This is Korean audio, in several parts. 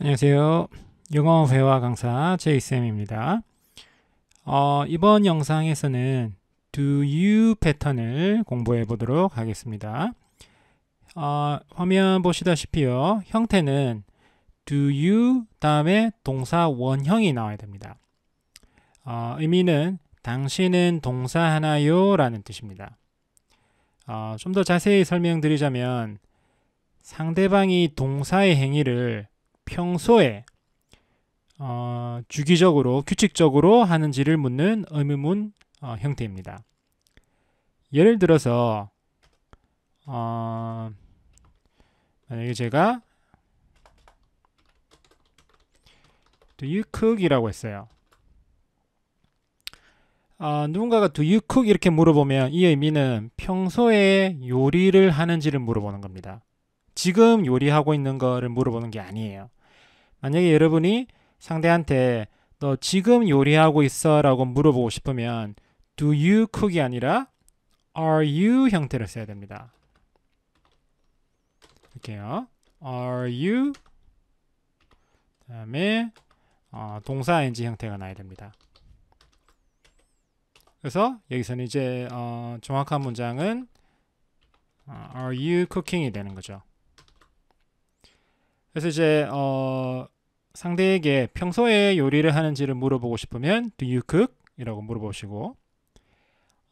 안녕하세요. 영어 회화 강사 제이쌤입니다. 어, 이번 영상에서는 do you 패턴을 공부해 보도록 하겠습니다. 어, 화면 보시다시피요. 형태는 do you 다음에 동사 원형이 나와야 됩니다. 어, 의미는 당신은 동사 하나요? 라는 뜻입니다. 어, 좀 더 자세히 설명드리자면 상대방이 동사의 행위를 평소에 어, 주기적으로 규칙적으로 하는지를 묻는 의문문 어, 형태입니다. 예를 들어서 어, 만약에 제가 do you cook이라고 했어요. 아, 누군가가 do you cook 이렇게 물어보면 이 의미는 평소에 요리를 하는지를 물어보는 겁니다. 지금 요리하고 있는 거를 물어보는 게 아니에요. 만약에 여러분이 상대한테 너 지금 요리하고 있어 라고 물어보고 싶으면 do you cook이 아니라 are you 형태를 써야 됩니다. 이렇게요. are you 그 다음에 어, 동사 ing 형태가 나야 됩니다. 그래서 여기서는 이제 어, 정확한 문장은 어, are you cooking이 되는 거죠. 그래서 이제 어, 상대에게 평소에 요리를 하는지를 물어보고 싶으면 do you cook? 이라고 물어보시고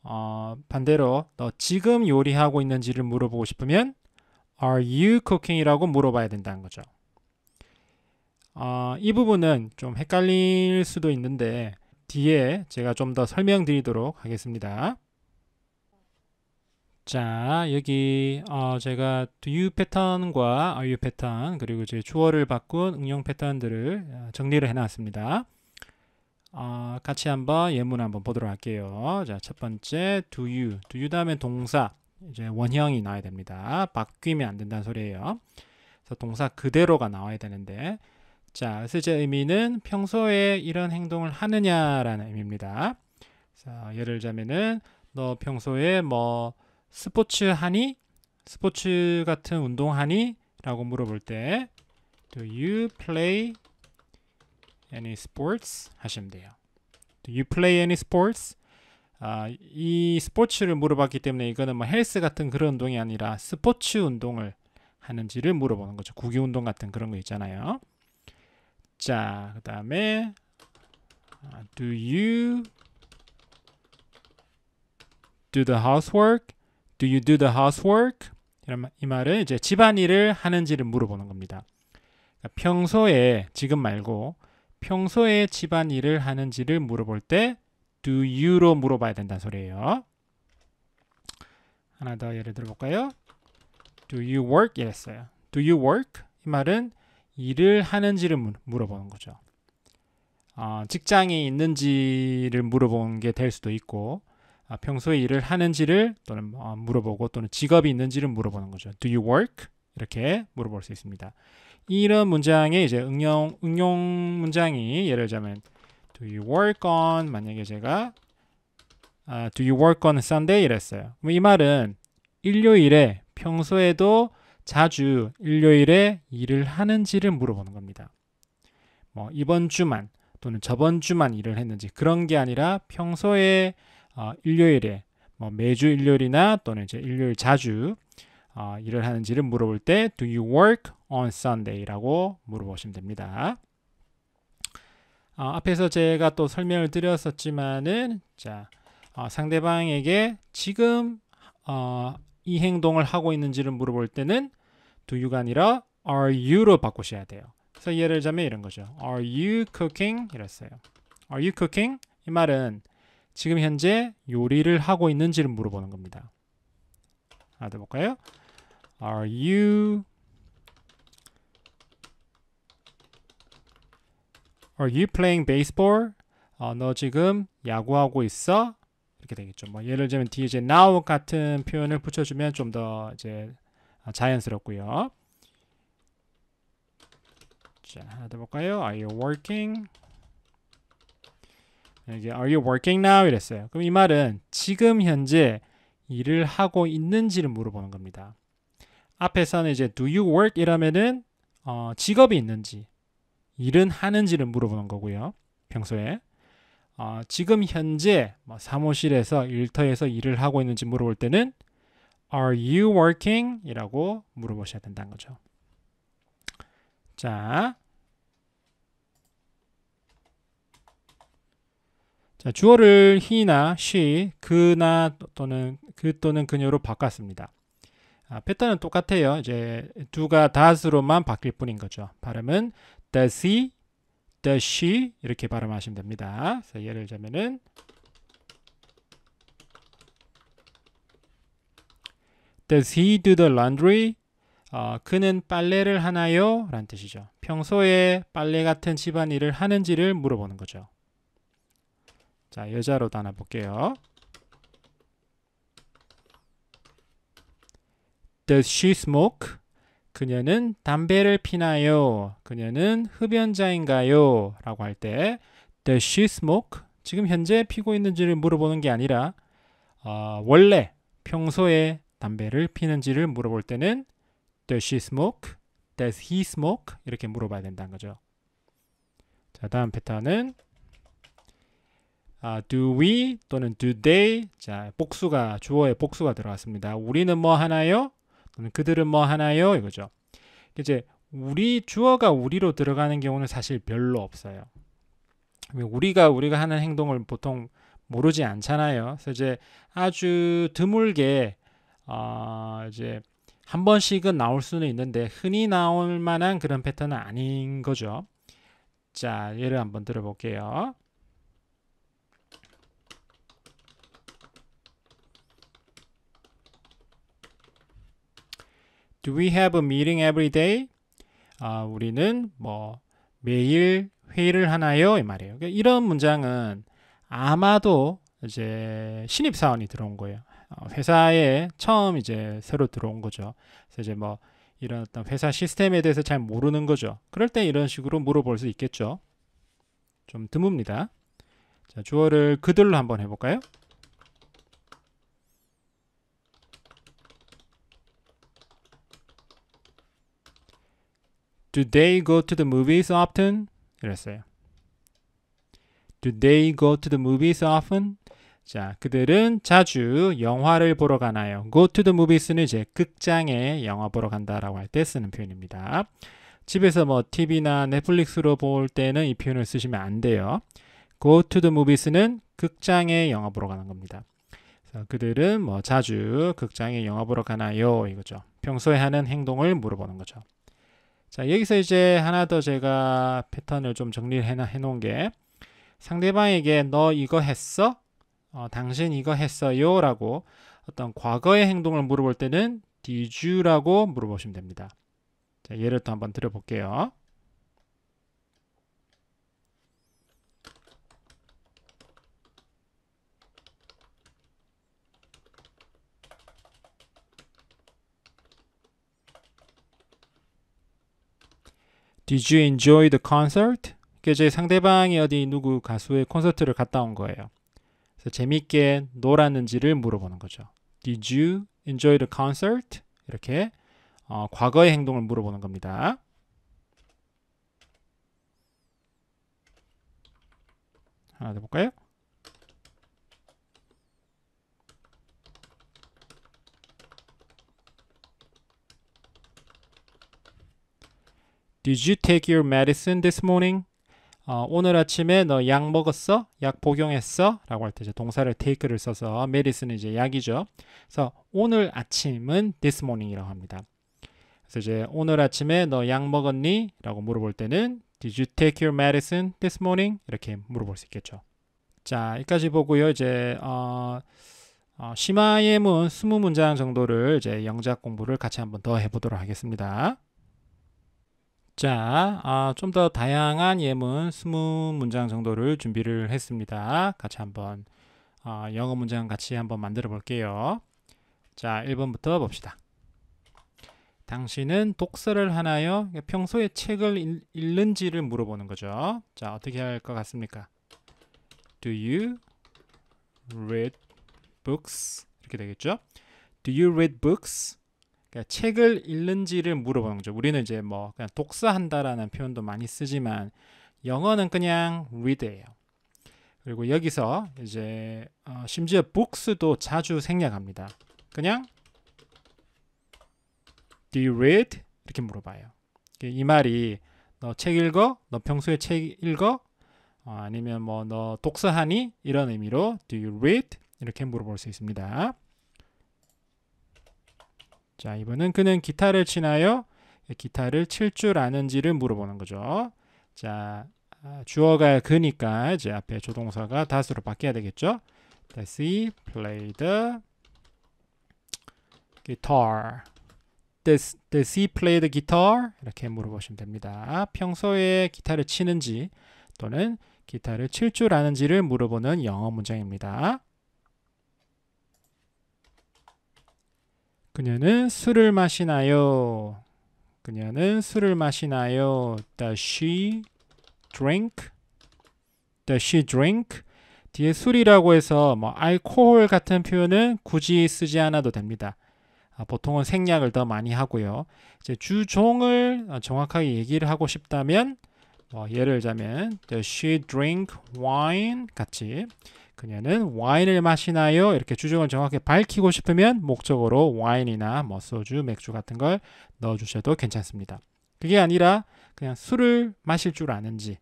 어, 반대로 너 지금 요리하고 있는지를 물어보고 싶으면 are you cooking? 이라고 물어봐야 된다는 거죠. 어, 이 부분은 좀 헷갈릴 수도 있는데 뒤에 제가 좀 더 설명드리도록 하겠습니다. 자 여기 어, 제가 do 패턴과 are 아, 패턴 그리고 제 주어를 바꾼 응용 패턴들을 어, 정리를 해놨습니다. 어, 같이 한번 예문 한번 보도록 할게요. 자첫 번째 do you do you 다음에 동사 이제 원형이 나와야 됩니다. 바뀌면 안 된다는 소리예요. 그래서 동사 그대로가 나와야 되는데 자 쓰제 의미는 평소에 이런 행동을 하느냐라는 의미입니다. 자 예를 들자면은 너 평소에 뭐 스포츠 하니? 스포츠 같은 운동 하니? 라고 물어볼 때 Do you play any sports? 하시면 돼요. Do you play any sports? 아, 이 스포츠를 물어봤기 때문에 이거는 뭐 헬스 같은 그런 운동이 아니라 스포츠 운동을 하는지를 물어보는 거죠. 구기 운동 같은 그런 거 있잖아요. 자, 그 다음에 아, Do you do the housework? Do you do the housework? 이 말은 이제 집안일을 하는지를 물어보는 겁니다. 그러니까 평소에 지금 말고 평소에 집안일을 하는지를 물어볼 때 do you로 물어봐야 된다는 소리예요. 하나 더 예를 들어볼까요? Do you work? 이랬어요. Do you work? 이 말은 일을 하는지를 물어보는 거죠. 어, 직장이 있는지를 물어보는 게 될 수도 있고 아, 평소에 일을 하는지를 또는 뭐, 아, 물어보고 또는 직업이 있는지를 물어보는 거죠. Do you work? 이렇게 물어볼 수 있습니다. 이런 문장에 이제 응용 응용 문장이 예를 들자면 Do you work on? 만약에 제가 아, Do you work on Sunday? 이랬어요. 이 말은 일요일에 평소에도 자주 일요일에 일을 하는지를 물어보는 겁니다. 뭐 이번 주만 또는 저번 주만 일을 했는지 그런 게 아니라 평소에 어, 일요일에 뭐 매주 일요일이나 또는 이제 일요일 자주 어, 일을 하는지를 물어볼 때 Do you work on Sunday라고 물어보시면 됩니다. 어, 앞에서 제가 또 설명을 드렸었지만은 자 어, 상대방에게 지금 어, 이 행동을 하고 있는지를 물어볼 때는 Do you가 아니라 Are you로 바꾸셔야 돼요. 그래서 예를 들자면 이런 거죠. Are you cooking? 이랬어요. Are you cooking? 이 말은 지금 현재 요리를 하고 있는지를 물어보는 겁니다. 하나 볼까요? Are you Are you playing baseball? 어, 너 지금 야구하고 있어? 이렇게 되겠죠. 뭐 예를 들면 뒤에 이제 now 같은 표현을 붙여주면 좀 더 이제 아, 자연스럽고요. 자, 하나 볼까요? Are you working? 이제 Are you working now? 이랬어요. 그럼 이 말은 지금 현재 일을 하고 있는지를 물어보는 겁니다. 앞에서는 이제 Do you work? 이라면은 어, 직업이 있는지 일은 하는지를 물어보는 거고요. 평소에 어, 지금 현재 뭐 사무실에서 일터에서 일을 하고 있는지 물어볼 때는 Are you working? 이라고 물어보셔야 된다는 거죠. 자, 자, 주어를 he나 she, 그나 또는 그 또는 그녀로 바꿨습니다. 아, 패턴은 똑같아요. 이제 두가 다스로만 바뀔 뿐인 거죠. 발음은 does he, does she 이렇게 발음하시면 됩니다. 그래서 예를 들자면은 Does he do the laundry? 어, 그는 빨래를 하나요? 라는 뜻이죠. 평소에 빨래 같은 집안일을 하는지를 물어보는 거죠. 자 여자로도 하나 볼게요. Does she smoke? 그녀는 담배를 피나요? 그녀는 흡연자인가요? 라고 할때 Does she smoke? 지금 현재 피고 있는지를 물어보는 게 아니라 어, 원래 평소에 담배를 피는지를 물어볼 때는 Does she smoke? Does he smoke? 이렇게 물어봐야 된다는 거죠. 자 다음 패턴은 아, do we 또는 do they 자 복수가 주어의 복수가 들어갔습니다. 우리는 뭐 하나요? 또는 그들은 뭐 하나요? 이거죠. 이제 우리 주어가 우리로 들어가는 경우는 사실 별로 없어요. 우리가 우리가 하는 행동을 보통 모르지 않잖아요. 그래서 이제 아주 드물게 어, 이제 한 번씩은 나올 수는 있는데 흔히 나올 만한 그런 패턴은 아닌 거죠. 자, 예를 한번 들어볼게요. Do we have a meeting every day? 아, 우리는 뭐 매일 회의를 하나요? 이 말이에요. 그러니까 이런 문장은 아마도 이제 신입 사원이 들어온 거예요. 어, 회사에 처음 이제 새로 들어온 거죠. 그래서 이제 뭐 이런 어떤 회사 시스템에 대해서 잘 모르는 거죠. 그럴 때 이런 식으로 물어볼 수 있겠죠. 좀 드뭅니다. 자, 주어를 그들로 한번 해볼까요? Do they go to the movies often? 이랬어요. Do they go to the movies often? 자, 그들은 자주 영화를 보러 가나요? Go to the movies는 이제 극장에 영화 보러 간다라고 할 때 쓰는 표현입니다. 집에서 뭐 TV나 넷플릭스로 볼 때는 이 표현을 쓰시면 안 돼요. Go to the movies는 극장에 영화 보러 가는 겁니다. 그들은 뭐 자주 극장에 영화 보러 가나요? 이거죠. 평소에 하는 행동을 물어보는 거죠. 자 여기서 이제 하나 더 제가 패턴을 좀 정리를 해 놓은 게 상대방에게 너 이거 했어? 어, 당신 이거 했어요? 라고 어떤 과거의 행동을 물어볼 때는 did you라고 물어보시면 됩니다. 자, 예를 또 한번 들어볼게요. Did you enjoy the concert? 그제 상대방이 어디 누구 가수의 콘서트를 갔다 온 거예요. 그래서 재밌게 놀았는지를 물어보는 거죠. Did you enjoy the concert? 이렇게 어, 과거의 행동을 물어보는 겁니다. 하나 더 볼까요? Did you take your medicine this morning? 어, 오늘 아침에 너 약 먹었어? 약 복용했어? 라고 할때 이제 동사를 take를 써서 medicine은 이제 약이죠. 그래서 오늘 아침은 this morning이라고 합니다. 그래서 이제 오늘 아침에 너 약 먹었니? 라고 물어볼 때는 Did you take your medicine this morning? 이렇게 물어볼 수 있겠죠. 자, 여기까지 보고요. 이제 어, 어, 심화예문 20문장 정도를 이제 영작 공부를 같이 한번 더 해보도록 하겠습니다. 자, 아, 좀더 다양한 예문 20문장 정도를 준비를 했습니다. 같이 한번 어, 영어 문장 같이 한번 만들어 볼게요. 자, 1번부터 봅시다. 당신은 독서를 하나요? 평소에 책을 읽, 읽는지를 물어보는 거죠. 자, 어떻게 할 것 같습니까? Do you read books? 이렇게 되겠죠? Do you read books? 그러니까 책을 읽는지를 물어보는 거죠. 우리는 이제 뭐 그냥 독서한다라는 표현도 많이 쓰지만 영어는 그냥 read예요. 그리고 여기서 이제 어 심지어 books도 자주 생략합니다. 그냥 do you read 이렇게 물어봐요. 그 이 말이 너 책 읽어? 너 평소에 책 읽어? 어 아니면 뭐 너 독서하니? 이런 의미로 do you read 이렇게 물어볼 수 있습니다. 자, 이번은 그는 기타를 치나요? 예, 기타를 칠 줄 아는지를 물어보는 거죠. 자, 아, 주어가 그니까 이제 앞에 조동사가 다수로 바뀌어야 되겠죠. Does he play the guitar? Does, does he play the guitar? 이렇게 물어보시면 됩니다. 평소에 기타를 치는지 또는 기타를 칠 줄 아는지를 물어보는 영어 문장입니다. 그녀는 술을 마시나요? 그녀는 술을 마시나요? Does she drink? Does she drink? 뒤에 술이라고 해서 뭐 알코올 같은 표현은 굳이 쓰지 않아도 됩니다. 아, 보통은 생략을 더 많이 하고요. 이제 주종을 어, 정확하게 얘기를 하고 싶다면 뭐 예를 들자면 does she drink wine 같이 그녀는 와인을 마시나요? 이렇게 주종을 정확히 밝히고 싶으면 목적으로 와인이나 뭐 소주, 맥주 같은 걸 넣어주셔도 괜찮습니다. 그게 아니라 그냥 술을 마실 줄 아는지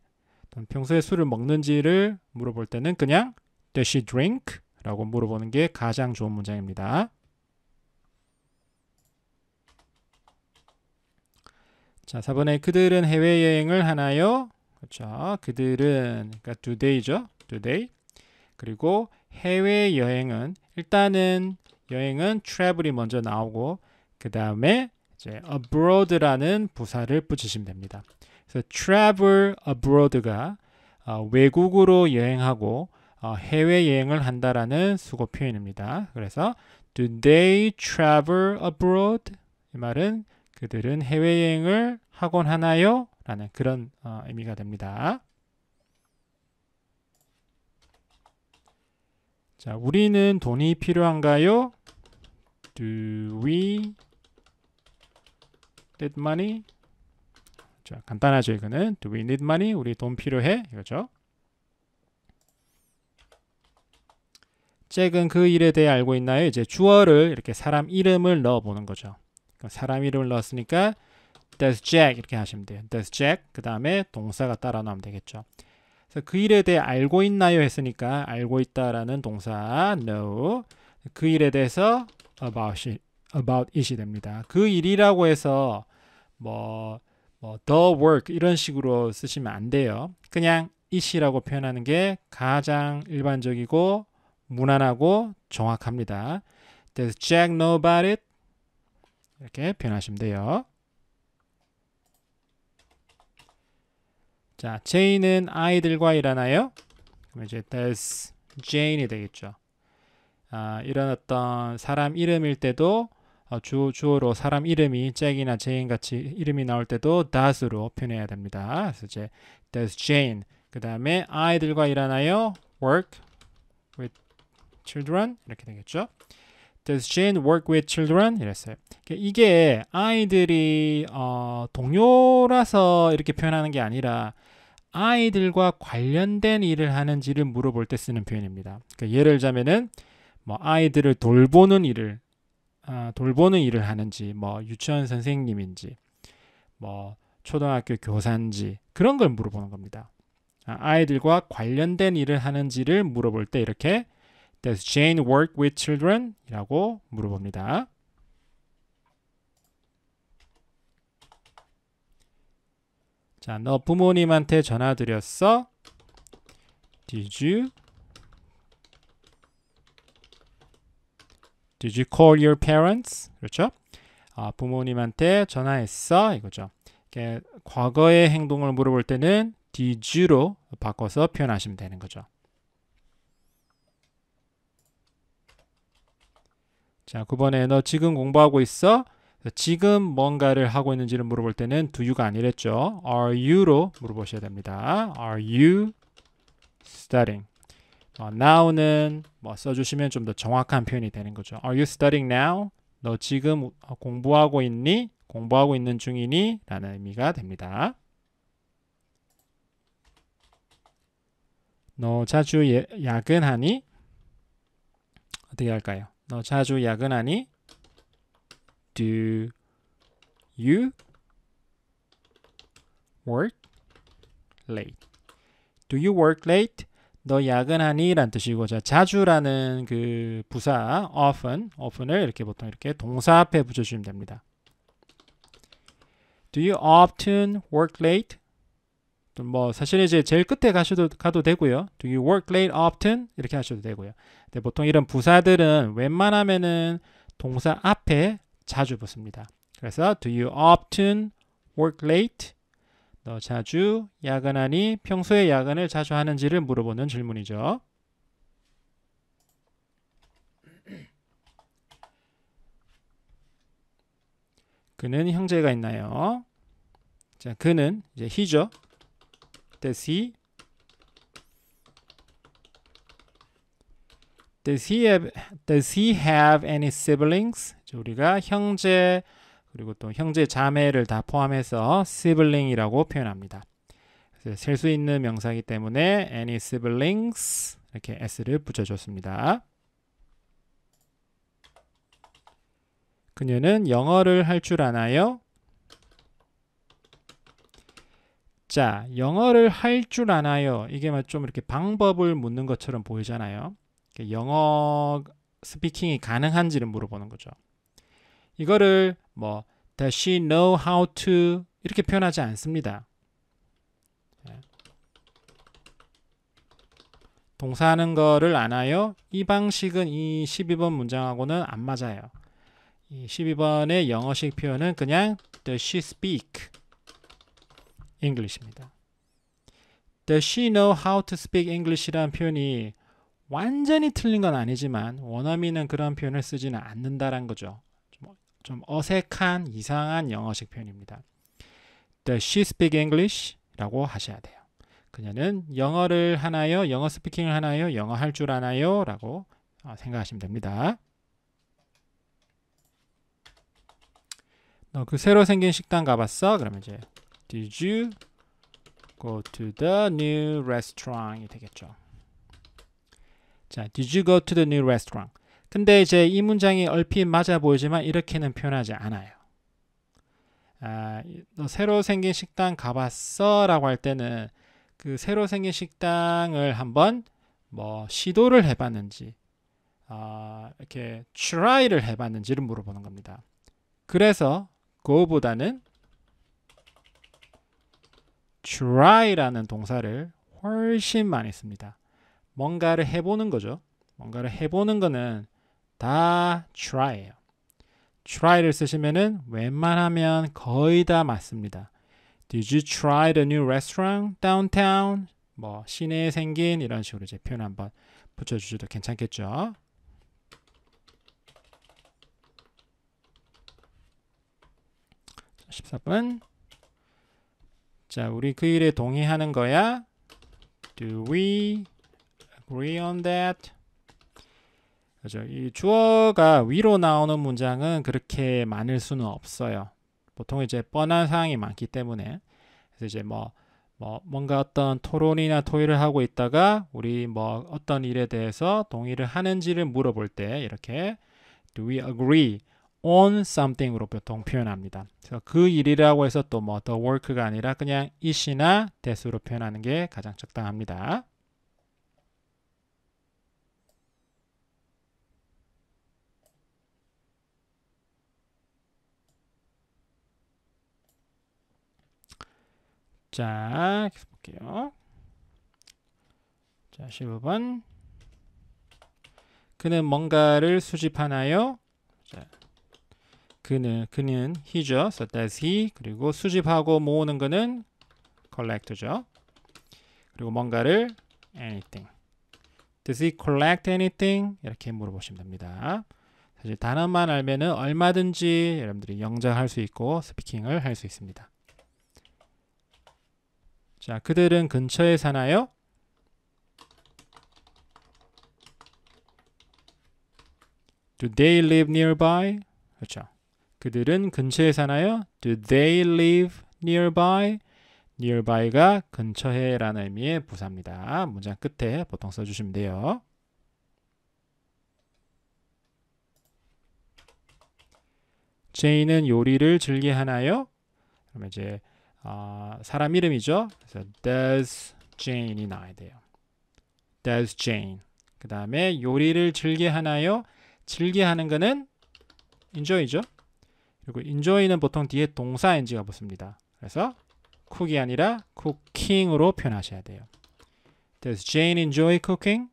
또는 평소에 술을 먹는지를 물어볼 때는 그냥 Does she drink? 라고 물어보는 게 가장 좋은 문장입니다. 자, 4번에 그들은 해외여행을 하나요? 그렇죠. 그들은 그러니까 do they죠. do they. 그리고 해외 여행은 일단은 여행은 travel이 먼저 나오고 그 다음에 이제 abroad라는 부사를 붙이시면 됩니다. 그래서 travel abroad가 어, 외국으로 여행하고 어, 해외 여행을 한다라는 수고 표현입니다. 그래서 do they travel abroad? 이 말은 그들은 해외 여행을 하곤 하나요? 라는 그런 어, 의미가 됩니다. 자, 우리는 돈이 필요한가요? Do we need money? 자, 간단하죠, 이거는. Do we need money? 우리 돈 필요해? 이거죠. 잭은 그 일에 대해 알고 있나요? 이제 주어를 이렇게 사람 이름을 넣어보는 거죠. 그러니까 사람 이름을 넣었으니까 does Jack 이렇게 하시면 돼요. does Jack 그 다음에 동사가 따라 나오면 되겠죠. 그래서 그 일에 대해 알고 있나요 했으니까 알고 있다라는 동사 k n o 그 일에 대해서 about it, about it이 됩니다. 그 일이라고 해서 뭐, 뭐 the work 이런 식으로 쓰시면 안 돼요. 그냥 it이라고 표현하는 게 가장 일반적이고 무난하고 정확합니다. Does Jack know about it? 이렇게 표현하시면 돼요. 자, 제인은 아이들과 일하나요? 그럼 이제 t h e s Jane이 되겠죠. 아, 이런 어떤 사람 이름일 때도 어, 주 주어로 사람 이름이 잭이나 제인 같이 이름이 나올 때도 does로 표현해야 됩니다. 그래서 이제 does Jane 그 다음에 아이들과 일하나요? work with children 이렇게 되겠죠. Does Jane work with children? 이랬어요. 그러니까 이게 아이들이 어, 동료라서 이렇게 표현하는 게 아니라 아이들과 관련된 일을 하는지를 물어볼 때 쓰는 표현입니다. 그러니까 예를 들자면은 뭐 아이들을 돌보는 일을 아, 돌보는 일을 하는지 뭐 유치원 선생님인지 뭐 초등학교 교사인지 그런 걸 물어보는 겁니다. 아, 아이들과 관련된 일을 하는지를 물어볼 때 이렇게 Does Jane work with children? 이라고 물어봅니다. 자, 너 부모님한테 전화 드렸어? Did you? Did you call your parents? 그렇죠? 아, 부모님한테 전화했어 이거죠. 이렇게 과거의 행동을 물어볼 때는 Did you로 바꿔서 표현하시면 되는 거죠. 자, 9번에 너 지금 공부하고 있어? 지금 뭔가를 하고 있는지를 물어볼 때는 do you가 아니랬죠. are you로 물어보셔야 됩니다. are you studying? 어, now는 뭐 써주시면 좀 더 정확한 표현이 되는 거죠. Are you studying now? 너 지금 공부하고 있니? 공부하고 있는 중이니? 라는 의미가 됩니다. 너 자주 예, 야근하니? 어떻게 할까요? 너 자주 야근하니? do you work late? Do you work late? 너 야근하니? 란 뜻이고 자, 자주라는 그 부사 often, often을 이렇게 보통 이렇게 동사 앞에 붙여주시면 됩니다. Do you often work late? 뭐 사실 이제 제일 끝에 가셔도 가도 되고요. Do you work late often? 이렇게 하셔도 되고요. 근데 보통 이런 부사들은 웬만하면은 동사 앞에 자주 붙습니다. 그래서 do you often work late? 너 자주 야근하니? 평소에 야근을 자주 하는지를 물어보는 질문이죠. 그는 형제가 있나요? 자, 그는 이제 he죠. Does he? Does he have Does he have any siblings? 우리가 형제 그리고 또 형제 자매를 다 포함해서 sibling이라고 표현합니다. 셀 수 있는 명사이기 때문에 any siblings 이렇게 s를 붙여줬습니다. 그녀는 영어를 할 줄 아나요? 자, 영어를 할 줄 아나요? 이게 좀 이렇게 방법을 묻는 것처럼 보이잖아요. 영어 스피킹이 가능한지를 물어보는 거죠. 이거를 뭐 does she know how to 이렇게 표현하지 않습니다. 예. 동사하는 거를 아나요? 이 방식은 이 12번 문장하고는 안 맞아요. 이 12번의 영어식 표현은 그냥 does she speak English입니다. does she know how to speak English라는 표현이 완전히 틀린 건 아니지만 원어민은 그런 표현을 쓰지는 않는다라는 거죠. 좀 어색한 이상한 영어식 표현입니다. The she speak English 라고 하셔야 돼요. 그녀는 영어를 하나요? 영어 스피킹을 하나요? 영어 할 줄 아나요? 라고 어, 생각하시면 됩니다. 너그 새로 생긴 식당 가봤어? 그러면 이제 Did you go to the new restaurant이 되겠죠. 자, Did you go to the new restaurant? 근데 이제 이 문장이 얼핏 맞아 보이지만 이렇게는 표현하지 않아요. 아, 새로 생긴 식당 가봤어? 라고 할 때는 그 새로 생긴 식당을 한번 뭐 시도를 해봤는지 아, 이렇게 try를 해봤는지를 물어보는 겁니다. 그래서 go보다는 try라는 동사를 훨씬 많이 씁니다. 뭔가를 해보는 거죠. 뭔가를 해보는 거는 다 try예요. try를 쓰시면은 웬만하면 거의 다 맞습니다. Did you try the new restaurant downtown? 뭐 시내에 생긴 이런 식으로 이제 표현 한번 붙여주셔도 괜찮겠죠. 14번 자 우리 그 일에 동의하는 거야. Do we agree on that? 그죠? 이 주어가 위로 나오는 문장은 그렇게 많을 수는 없어요. 보통 이제 뻔한 상황이 많기 때문에 그래서 이제 뭐, 뭐 뭔가 어떤 토론이나 토의를 하고 있다가 우리 뭐 어떤 일에 대해서 동의를 하는지를 물어볼 때 이렇게 do we agree on something으로 보통 표현합니다. 그래서 그 일이라고 해서 또 뭐 the work가 아니라 그냥 i t 나 that으로 표현하는 게 가장 적당합니다. 자, 계속 볼게요. 자, 15번. 그는 뭔가를 수집하나요? 자, 그는, 그는 he죠. So t h a s he. 그리고 수집하고 모으는 거는 collect죠. 그리고 뭔가를 anything. Does he collect anything? 이렇게 물어보시면 됩니다. 사실 단어만 알면 얼마든지 여러분들이 영장할 수 있고 스피킹을 할 수 있습니다. 자, 그들은 근처에 사나요? Do they live nearby? 그렇죠. 그들은 근처에 사나요? Do they live nearby? nearby가 근처에라는 의미의 부사입니다. 문장 끝에 보통 써주시면 돼요. 제이는 요리를 즐겨 하나요? 그러면 이제 아, 사람 이름이죠. 그래서 does Jane이 나와야 돼요. does Jane. 그 다음에 요리를 즐겨 하나요? 즐겨 하는 거는 enjoy죠. 그리고 enjoy는 보통 뒤에 동사 ing가 붙습니다. 그래서 cook이 아니라 cooking으로 표현하셔야 돼요. Does Jane enjoy cooking?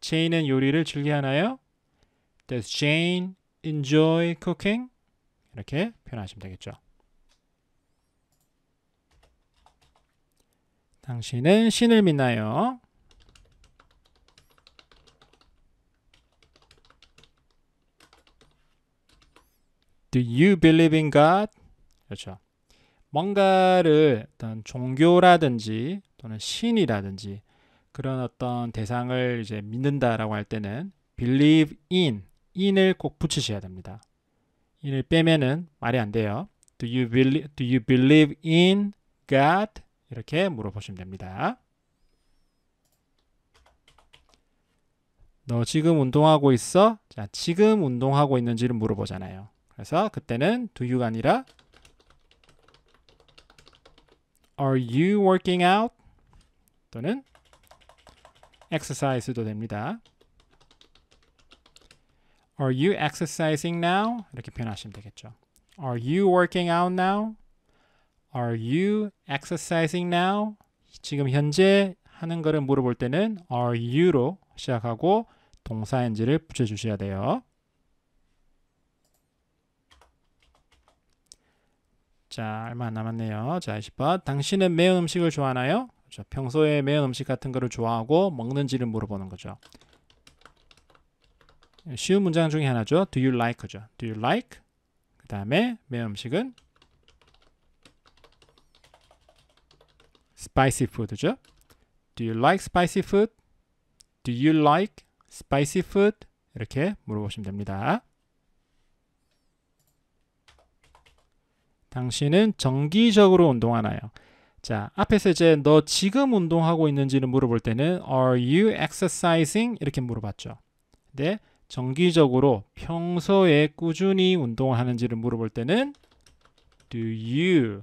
제인은 요리를 즐겨 하나요? Does Jane enjoy cooking? 이렇게 표현하시면 되겠죠. 당신은 신을 믿나요? Do you believe in God? 그렇죠. 뭔가를 어떤 종교라든지 또는 신이라든지 그런 어떤 대상을 이제 믿는다라고 할 때는 believe in, in을 꼭 붙이셔야 됩니다. in을 빼면은 말이 안 돼요. Do you believe, do you believe in God? 이렇게 물어보시면 됩니다. 너 지금 운동하고 있어? 자, 지금 운동하고 있는지를 물어보잖아요. 그래서 그때는 do you가 아니라 are you working out? 또는 exercise도 됩니다. Are you exercising now? 이렇게 표현하시면 되겠죠. Are you working out now? Are you exercising now? 지금 현재 하는 거를 물어볼 때는 are you로 시작하고 동사인지를 붙여주셔야 돼요. 자, 얼마 안 남았네요. 자, 20번. 당신은 매운 음식을 좋아하나요? 그렇죠. 평소에 매운 음식 같은 거를 좋아하고 먹는지를 물어보는 거죠. 쉬운 문장 중에 하나죠. Do you like죠. Do you like? 그 다음에 매운 음식은 spicy food죠. Do you like spicy food? Do you like spicy food? 이렇게 물어보시면 됩니다. 당신은 정기적으로 운동하나요? 자, 앞에서 이제 너 지금 운동하고 있는지를 물어볼 때는 Are you exercising? 이렇게 물어봤죠. 근데 네, 정기적으로 평소에 꾸준히 운동하는지를 물어볼 때는 Do you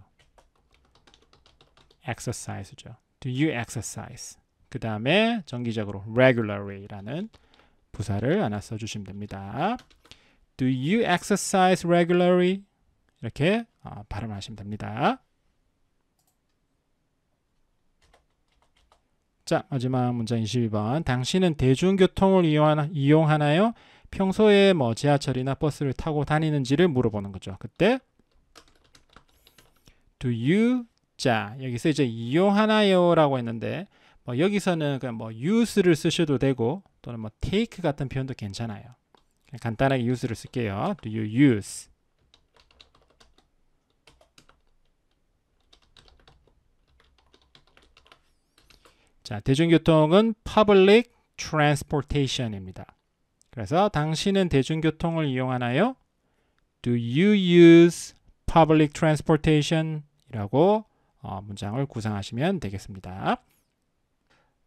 exercise죠. Do you exercise? 그 다음에 정기적으로 regularly라는 부사를 하나 써주시면 됩니다. Do you exercise regularly? 이렇게 어, 발음하시면 됩니다. 자, 마지막 문장 22번. 당신은 대중교통을 이용하나, 이용하나요? 평소에 뭐 지하철이나 버스를 타고 다니는지를 물어보는 거죠. 그때 Do you 자 여기서 이제 이용하나요라고 했는데 뭐 여기서는 그냥 뭐 use를 쓰셔도 되고 또는 뭐 take 같은 표현도 괜찮아요. 간단하게 use를 쓸게요. Do you use? 자, 대중교통은 public transportation입니다. 그래서 당신은 대중교통을 이용하나요? Do you use public transportation? 이라고 어, 문장을 구상하시면 되겠습니다.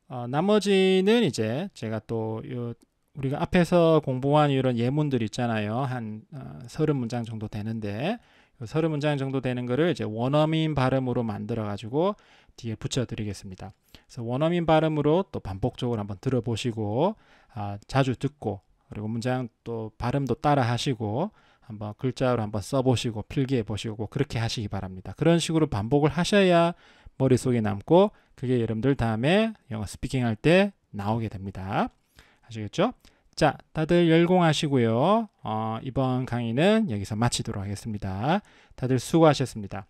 어, 나머지는 이제 제가 또 요, 우리가 앞에서 공부한 이런 예문들 있잖아요. 한 어, 30문장 정도 되는데 서른 문장 정도 되는 거를 이제 원어민 발음으로 만들어 가지고 뒤에 붙여 드리겠습니다. 그래서 원어민 발음으로 또 반복적으로 한번 들어보시고 아, 자주 듣고 그리고 문장 또 발음도 따라 하시고 한번 글자로 한번 써보시고 필기해 보시고 그렇게 하시기 바랍니다. 그런 식으로 반복을 하셔야 머릿속에 남고 그게 여러분들 다음에 영어 스피킹 할 때 나오게 됩니다. 아시겠죠? 자, 다들 열공하시고요. 어, 이번 강의는 여기서 마치도록 하겠습니다. 다들 수고하셨습니다.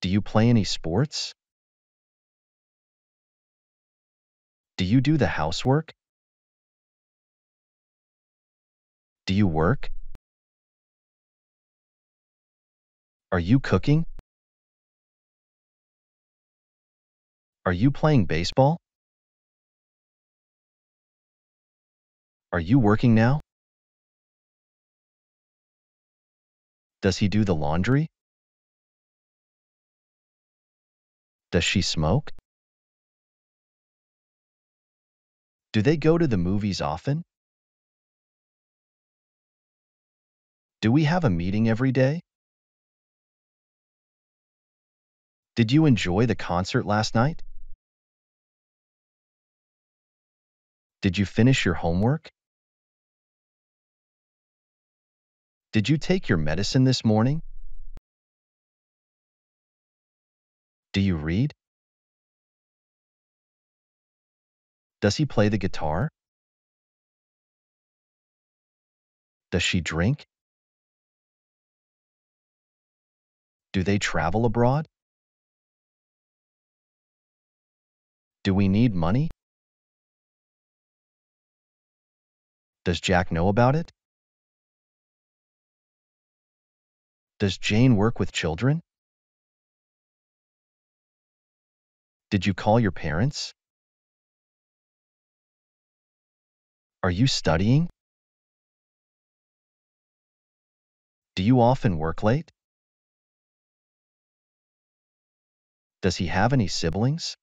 Do you play any sports? Do you do the housework? Do you work? Are you cooking? Are you playing baseball? Are you working now? Does he do the laundry? Does she smoke? Do they go to the movies often? Do we have a meeting every day? Did you enjoy the concert last night? Did you finish your homework? Did you take your medicine this morning? Do you read? Does he play the guitar? Does she drink? Do they travel abroad? Do we need money? Does Jack know about it? Does Jane work with children? Did you call your parents? Are you studying? Do you often work late? Does he have any siblings?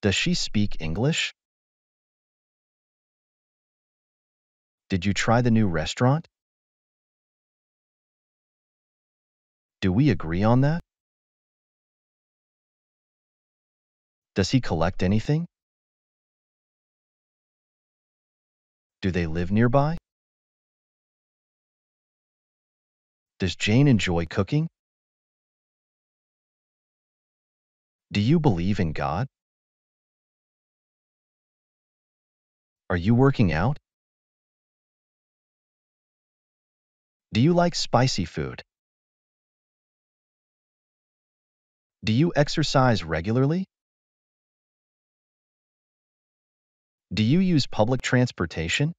Does she speak English? Did you try the new restaurant? Do we agree on that? Does he collect anything? Do they live nearby? Does Jane enjoy cooking? Do you believe in God? Are you working out? Do you like spicy food? Do you exercise regularly? Do you use public transportation?